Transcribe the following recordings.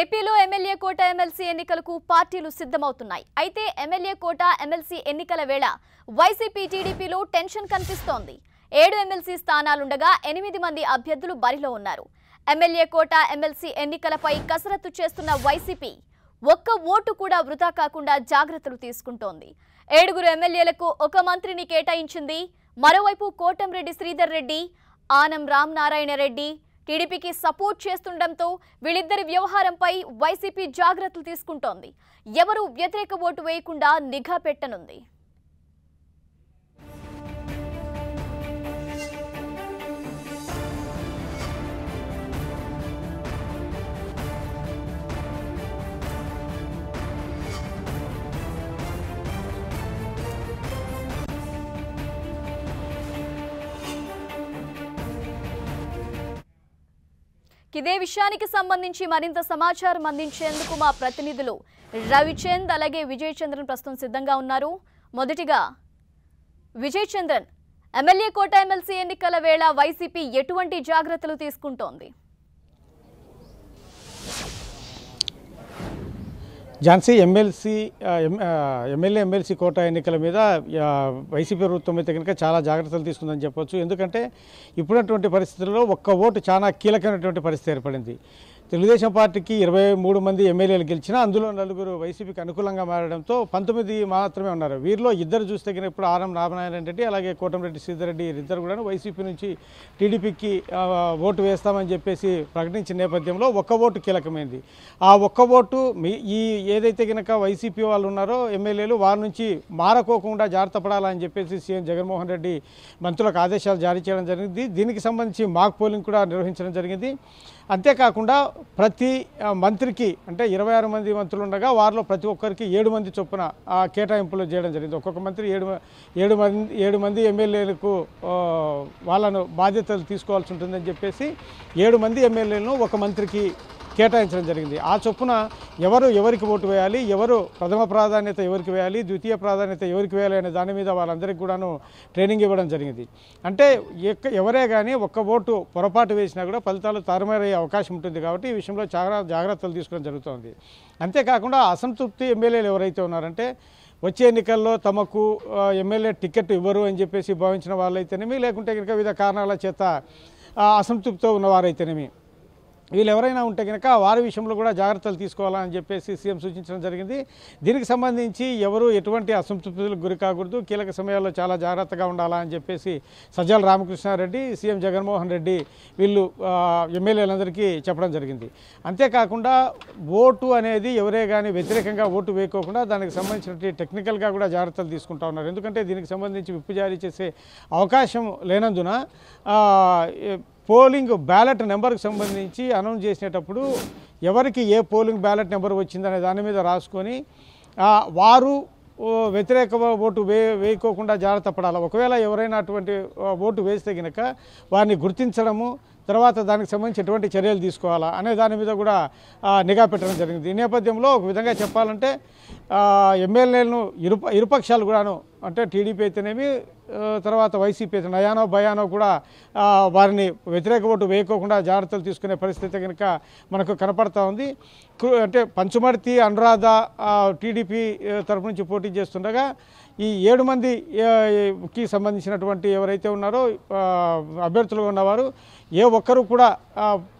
ఏపీలో MLA quota MLC ఎన్నికలకు పార్టీలు సిద్ధమవుతున్నాయి అయితే ఎమ్మెల్యే కోట ఎమ్మెల్సీ ఎన్నికల వేళ వైసీపీ టీడీపీలో టెన్షన్ కనిపిస్తోంది ఏడు ఎమ్మెల్సీ స్థానాలుండగా ఎనిమిది మంది అభ్యర్థులు బరిలో ఉన్నారు ఎమ్మెల్యే కోట ఎమ్మెల్సీ ఎన్నికలపై కసరత్తు చేస్తున్న వైసీపీ ఒక్క ఓటు కూడా వృధా కాకుండా జాగ్రత్తలు తీసుకుంటోంది ఏడుగురు ఎమ్మెల్యేలకు ఒక మంత్రిని కేటాయించింది మరోవైపు కోటంరెడ్డి శ్రీధర్ రెడ్డి ఆనం రామనారాయణ రెడ్డి టీడీపీకి సపోర్ట్ చేస్తుండటంతో వీళ్ళిద్దరి వ్యవహారంపై వైసీపీ జాగ్రత్తలు తీసుకుంటోంది ఎవరు వ్యతిరేక ఓటు వేయకుండా నిఘా పెట్టనుంది ఇదే విషయానికి సంబంధించి మరింత సమాచారం అందించేందుకు మా ప్రతినిధులు రవిచంద్ అలాగే విజయ్ చంద్రన్ ప్రస్తుతం సిద్ధంగా ఉన్నారు మొదటిగా Vijay Chandran MLA quota MLC ఎన్నికల వేళ వైసీపీ ఎటువంటి జాగ్రత్తలు తీసుకుంటోంది Jhansi MLC MLA MLC quota ఎన్నికల మీద వైసీపీ ప్రభుత్వం అయితే కనుక చాలా జాగ్రత్తలు తీసుకుందని చెప్పొచ్చు ఎందుకంటే ఇప్పుడున్నటువంటి పరిస్థితుల్లో ఒక్క ఓటు చాలా కీలకమైనటువంటి పరిస్థితి ఏర్పడింది తెలుగుదేశం పార్టీకి ఇరవై మూడు మంది ఎమ్మెల్యేలు గెలిచినా అందులో నలుగురు వైసీపీకి అనుకూలంగా మారడంతో పంతొమ్మిది మాత్రమే ఉన్నారు వీరిలో ఇద్దరు చూస్తే ఇప్పుడు ఆర్ఎం రామనారాయణ రెడ్డి అలాగే కోటంరెడ్డి రెడ్డి వీరిద్దరు కూడా వైసీపీ నుంచి టీడీపీకి ఓటు వేస్తామని చెప్పేసి ప్రకటించిన నేపథ్యంలో ఒక్క ఓటు కీలకమైంది ఆ ఒక్క ఓటు ఈ ఏదైతే కనుక వైసీపీ వాళ్ళు ఉన్నారో ఎమ్మెల్యేలు వారి నుంచి మారకోకుండా జాగ్రత్త పడాలని చెప్పేసి సీఎం జగన్మోహన్ రెడ్డి మంత్రులకు ఆదేశాలు జారీ చేయడం జరిగింది దీనికి సంబంధించి మాక్ పోలింగ్ కూడా నిర్వహించడం జరిగింది అంతేకాకుండా ప్రతి మంత్రికి అంటే ఇరవై ఆరు మంది మంత్రులు ఉండగా వారిలో ప్రతి ఒక్కరికి ఏడు మంది చొప్పున కేటాయింపులు చేయడం జరిగింది ఒక్కొక్క మంత్రి ఏడు ఏడు మంది ఏడు మంది ఎమ్మెల్యేలకు వాళ్ళను బాధ్యతలు తీసుకోవాల్సి ఉంటుందని చెప్పేసి ఏడు మంది ఎమ్మెల్యేలను ఒక మంత్రికి కేటాయించడం జరిగింది ఆ చొప్పున ఎవరు ఎవరికి ఓటు వేయాలి ఎవరు ప్రథమ ప్రాధాన్యత ఎవరికి వేయాలి ద్వితీయ ప్రాధాన్యత ఎవరికి వేయాలి అనే దాని మీద వాళ్ళందరికీ కూడాను ట్రైనింగ్ ఇవ్వడం జరిగింది అంటే ఎవరే కానీ ఒక్క ఓటు పొరపాటు వేసినా కూడా ఫలితాలు తారుమారయ్యే అవకాశం ఉంటుంది కాబట్టి ఈ విషయంలో చాలా జాగ్రత్తలు తీసుకోవడం జరుగుతుంది అంతేకాకుండా అసంతృప్తి ఎమ్మెల్యేలు ఎవరైతే ఉన్నారంటే వచ్చే ఎన్నికల్లో తమకు ఎమ్మెల్యే టికెట్ ఇవ్వరు అని చెప్పేసి భావించిన వాళ్ళైతేనేమి లేకుంటే కనుక వివిధ కారణాల చేత అసంతృప్తితో ఉన్నవారైతేనేమి వీళ్ళు ఎవరైనా ఉంటే కనుక వారి విషయంలో కూడా జాగ్రత్తలు తీసుకోవాలని చెప్పేసి సీఎం సూచించడం జరిగింది దీనికి సంబంధించి ఎవరు ఎటువంటి అసంతృప్తులకు గురి కాకూడదు కీలక సమయాల్లో చాలా జాగ్రత్తగా ఉండాలని చెప్పేసి సజ్జల రామకృష్ణారెడ్డి సీఎం జగన్మోహన్ రెడ్డి వీళ్ళు ఎమ్మెల్యేలందరికీ చెప్పడం జరిగింది అంతేకాకుండా ఓటు అనేది ఎవరే కానీ వ్యతిరేకంగా ఓటు వేయకోకుండా దానికి సంబంధించినటువంటి టెక్నికల్గా కూడా జాగ్రత్తలు తీసుకుంటా ఉన్నారు ఎందుకంటే దీనికి సంబంధించి విప్పు జారీ చేసే అవకాశం లేనందున పోలింగ్ బ్యాలెట్ నెంబర్కి సంబంధించి అనౌన్స్ చేసేటప్పుడు ఎవరికి ఏ పోలింగ్ బ్యాలెట్ నెంబర్ వచ్చిందనే దాని మీద రాసుకొని వారు వ్యతిరేక ఓటు వే వేయకోకుండా జాగ్రత్త పడాలి ఒకవేళ ఎవరైనా అటువంటి ఓటు వేస్తే కనుక వారిని గుర్తించడము తర్వాత దానికి సంబంధించి ఎటువంటి చర్యలు తీసుకోవాలా అనే దాని మీద కూడా నిఘా పెట్టడం జరిగింది ఈ నేపథ్యంలో ఒక విధంగా చెప్పాలంటే ఎమ్మెల్యేలను ఇరు ఇరుపక్షాలు కూడాను అంటే టీడీపీ అయితేనేమి తర్వాత వైసీపీ అయితే నయానో భయానో కూడా వారిని వ్యతిరేక ఓటు వేయకోకుండా జాగ్రత్తలు తీసుకునే పరిస్థితి కనుక మనకు కనపడతా ఉంది అంటే పంచుమర్తి అనురాధ టీడీపీ తరపు నుంచి పోటీ చేస్తుండగా ఈ ఏడు మందికి సంబంధించినటువంటి ఎవరైతే ఉన్నారో అభ్యర్థులుగా ఉన్నవారు ఏ ఒక్కరూ కూడా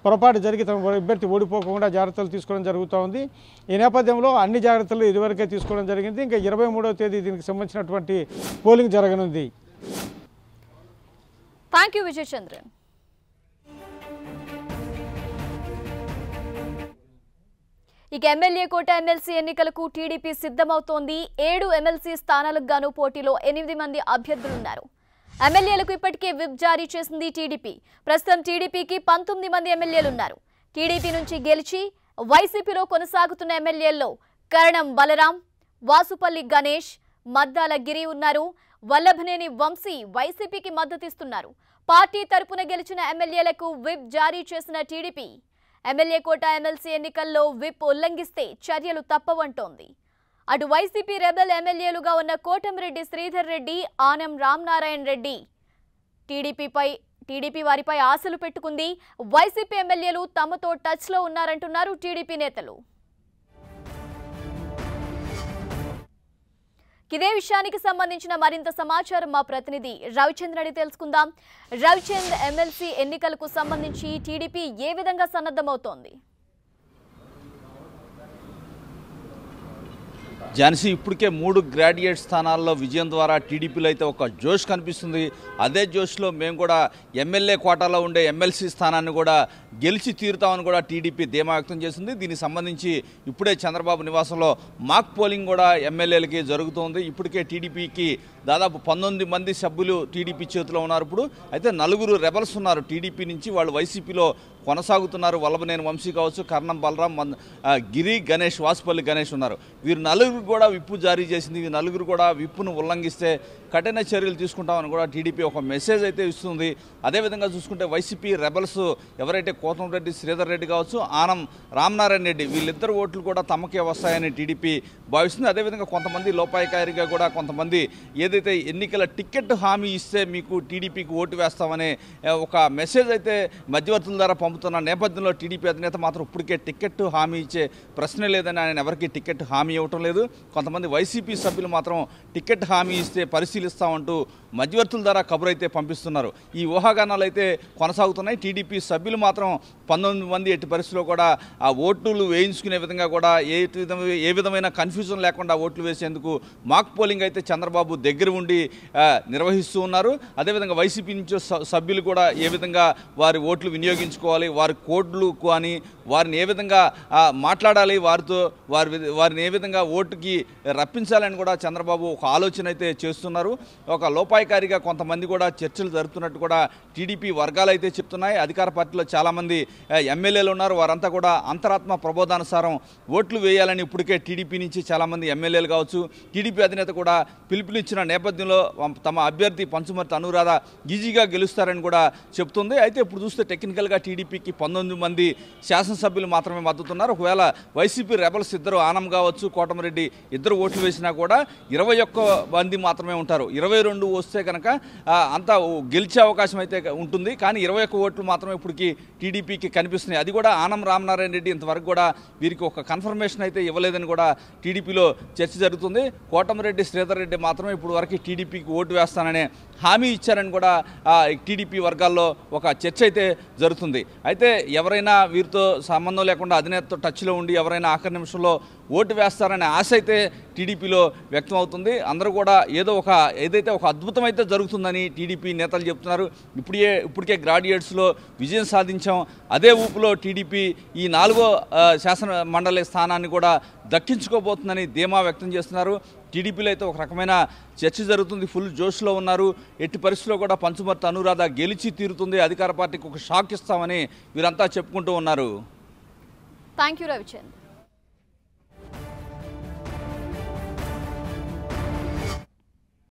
పొరపాటు జరిగి తమ అభ్యర్థి ఓడిపోకుండా జాగ్రత్తలు తీసుకోవడం జరుగుతూ ఉంది ఈ నేపథ్యంలో అన్ని జాగ్రత్తలు ఇదివరకే తీసుకోవడం జరిగింది ఇంకా ఇరవై తేదీ దీనికి సంబంధించినటువంటి పోలింగ్ జరగనుంది థ్యాంక్ యూ విజయచంద్రన్ ఇక ఎమ్మెల్యే కోట ఎమ్మెల్సీ ఎన్నికలకు టీడీపీ సిద్ధమవుతోంది ఏడు ఎమ్మెల్సీ స్థానాలకు గాను పోటీలో ఎనిమిది మంది అభ్యర్థులున్నారు ఎమ్మెల్యేలకు ఇప్పటికే విప్ జారీ చేసింది టీడీపీ ప్రస్తుతం టీడీపీకి పంతొమ్మిది మంది ఎమ్మెల్యేలున్నారు టీడీపీ నుంచి గెలిచి వైసీపీలో కొనసాగుతున్న ఎమ్మెల్యేల్లో కరణం బలరాం వాసుపల్లి గణేష్ మద్దాల గిరి ఉన్నారు వల్లభనేని వంశీ వైసీపీకి మద్దతిస్తున్నారు పార్టీ తరపున గెలిచిన ఎమ్మెల్యేలకు విప్ జారీ చేసిన టీడీపీ ఎమ్మెల్యే కోట ఎమ్మెల్సీ ఎన్నికల్లో విప్ ఉల్లంఘిస్తే చర్యలు తప్పవంటోంది అటు వైసీపీ రెబెల్ ఎమ్మెల్యేలుగా ఉన్న కోటంరెడ్డి శ్రీధర్ రెడ్డి ఆనం రామ్నారాయణ రెడ్డి టీడీపీపై టీడీపీ వారిపై ఆశలు పెట్టుకుంది వైసీపీ ఎమ్మెల్యేలు తమతో టచ్లో ఉన్నారంటున్నారు టీడీపీ నేతలు ఇదే విషయానికి సంబంధించిన మరింత సమాచారం మా ప్రతినిధి రవిచంద్ర అని తెలుసుకుందాం రవిచంద్ర ఎమ్మెల్సీ ఎన్నికలకు సంబంధించి టీడీపీ ఏ విధంగా సన్నద్ధమవుతోంది ఝాన్సీ ఇప్పటికే మూడు గ్రాడ్యుయేట్ స్థానాల్లో విజయం ద్వారా టీడీపీలో అయితే ఒక జోష్ కనిపిస్తుంది అదే జోష్లో మేము కూడా ఎమ్మెల్యే కోటాలో ఉండే ఎమ్మెల్సీ స్థానాన్ని కూడా గెలిచి తీరుతామని కూడా టీడీపీ ధీమా వ్యక్తం చేసింది దీనికి సంబంధించి ఇప్పుడే చంద్రబాబు నివాసంలో మాక్ పోలింగ్ కూడా ఎమ్మెల్యేలకి జరుగుతోంది ఇప్పటికే టీడీపీకి దాదాపు పంతొమ్మిది మంది సభ్యులు టీడీపీ చేతిలో ఉన్నారు ఇప్పుడు అయితే నలుగురు రెబల్స్ ఉన్నారు టీడీపీ నుంచి వాళ్ళు వైసీపీలో కొనసాగుతున్నారు వల్లభనేని వంశీ కావచ్చు కర్ణం బలరాం గిరి గణేష్ వాసుపల్లి గణేష్ ఉన్నారు వీరు నలుగురు కూడా విప్పు జారీ చేసింది వీరు నలుగురు కూడా విప్పును ఉల్లంఘిస్తే కఠిన చర్యలు తీసుకుంటామని కూడా టీడీపీ ఒక మెసేజ్ అయితే ఇస్తుంది అదేవిధంగా చూసుకుంటే వైసీపీ రెబల్స్ ఎవరైతే కోతంరెడ్డి శ్రీధర్ రెడ్డి కావచ్చు ఆనం రామనారాయణ రెడ్డి వీళ్ళిద్దరు ఓట్లు కూడా తమకే వస్తాయని టీడీపీ భావిస్తుంది అదేవిధంగా కొంతమంది లోపాయకారిగా కూడా కొంతమంది ఏదైతే ఎన్నికల టికెట్ హామీ ఇస్తే మీకు టీడీపీకి ఓటు వేస్తామనే ఒక మెసేజ్ అయితే మధ్యవర్తుల ద్వారా పంపు నమ్ముతున్న నేపథ్యంలో టీడీపీ అధినేత మాత్రం ఇప్పటికే టికెట్ హామీ ఇచ్చే ప్రశ్న లేదని ఆయన ఎవరికి టికెట్ హామీ ఇవ్వటం లేదు కొంతమంది వైసీపీ సభ్యులు మాత్రం టికెట్ హామీ ఇస్తే పరిశీలిస్తామంటూ మధ్యవర్తుల ద్వారా కబురు అయితే పంపిస్తున్నారు ఈ ఊహాగానాలు అయితే కొనసాగుతున్నాయి టీడీపీ సభ్యులు మాత్రం పంతొమ్మిది మంది ఎట్టి పరిస్థితిలో కూడా ఆ ఓట్లు వేయించుకునే విధంగా కూడా ఏ ఏ విధమైన కన్ఫ్యూజన్ లేకుండా ఓట్లు వేసేందుకు మాక్ పోలింగ్ అయితే చంద్రబాబు దగ్గర ఉండి నిర్వహిస్తూ ఉన్నారు అదేవిధంగా వైసీపీ నుంచి సభ్యులు కూడా ఏ విధంగా వారి ఓట్లు వినియోగించుకోవాలి వారి కోడ్లు కానీ వారిని ఏ విధంగా మాట్లాడాలి వారితో వారి వారిని ఏ విధంగా ఓటుకి రప్పించాలని కూడా చంద్రబాబు ఒక ఆలోచన అయితే చేస్తున్నారు ఒక లోపాయి అపాయకారిగా కొంతమంది కూడా చర్చలు జరుపుతున్నట్టు కూడా టీడీపీ వర్గాలు అయితే చెప్తున్నాయి అధికార పార్టీలో చాలామంది ఎమ్మెల్యేలు ఉన్నారు వారంతా కూడా అంతరాత్మ ప్రబోధానుసారం ఓట్లు వేయాలని ఇప్పటికే టీడీపీ నుంచి చాలామంది ఎమ్మెల్యేలు కావచ్చు టీడీపీ అధినేత కూడా పిలుపునిచ్చిన నేపథ్యంలో తమ అభ్యర్థి పంచుమర్తి అనురాధ ఈజీగా గెలుస్తారని కూడా చెప్తుంది అయితే ఇప్పుడు చూస్తే టెక్నికల్గా టీడీపీకి పంతొమ్మిది మంది శాసనసభ్యులు మాత్రమే మద్దతున్నారు ఒకవేళ వైసీపీ రెబల్స్ ఇద్దరు ఆనం కావచ్చు కోటమిరెడ్డి ఇద్దరు ఓట్లు వేసినా కూడా ఇరవై మంది మాత్రమే ఉంటారు ఇరవై రెండు వస్తే కనుక అంతా గెలిచే అవకాశం అయితే ఉంటుంది కానీ ఇరవై ఒక్క ఓట్లు మాత్రం ఇప్పటికి టీడీపీకి కనిపిస్తున్నాయి అది కూడా ఆనం రామనారాయణ రెడ్డి ఇంతవరకు కూడా వీరికి ఒక కన్ఫర్మేషన్ అయితే ఇవ్వలేదని కూడా టీడీపీలో చర్చ జరుగుతుంది కోటమిరెడ్డి శ్రీధర్ రెడ్డి మాత్రమే ఇప్పుడు వరకు టీడీపీకి ఓటు వేస్తాననే హామీ ఇచ్చారని కూడా టీడీపీ వర్గాల్లో ఒక చర్చ అయితే జరుగుతుంది అయితే ఎవరైనా వీరితో సంబంధం లేకుండా అధినేతతో టచ్లో ఉండి ఎవరైనా ఆఖరి నిమిషంలో ఓటు వేస్తారనే ఆశ అయితే టీడీపీలో వ్యక్తం అవుతుంది అందరూ కూడా ఏదో ఒక ఏదైతే ఒక అద్భుతం అయితే జరుగుతుందని టీడీపీ నేతలు చెప్తున్నారు ఇప్పుడే ఇప్పటికే గ్రాడ్యుయేట్స్లో విజయం సాధించాం అదే ఊపులో టీడీపీ ఈ నాలుగో శాసన మండలి స్థానాన్ని కూడా దక్కించుకోబోతుందని ధీమా వ్యక్తం చేస్తున్నారు టీడీపీలో అయితే ఒక రకమైన చర్చ జరుగుతుంది ఫుల్ జోష్లో ఉన్నారు ఎట్టి పరిస్థితుల్లో కూడా పంచుమర్తి అనురాధ గెలిచి తీరుతుంది అధికార పార్టీకి ఒక షాక్ ఇస్తామని వీరంతా చెప్పుకుంటూ ఉన్నారు థ్యాంక్ యూ రవిచంద్ర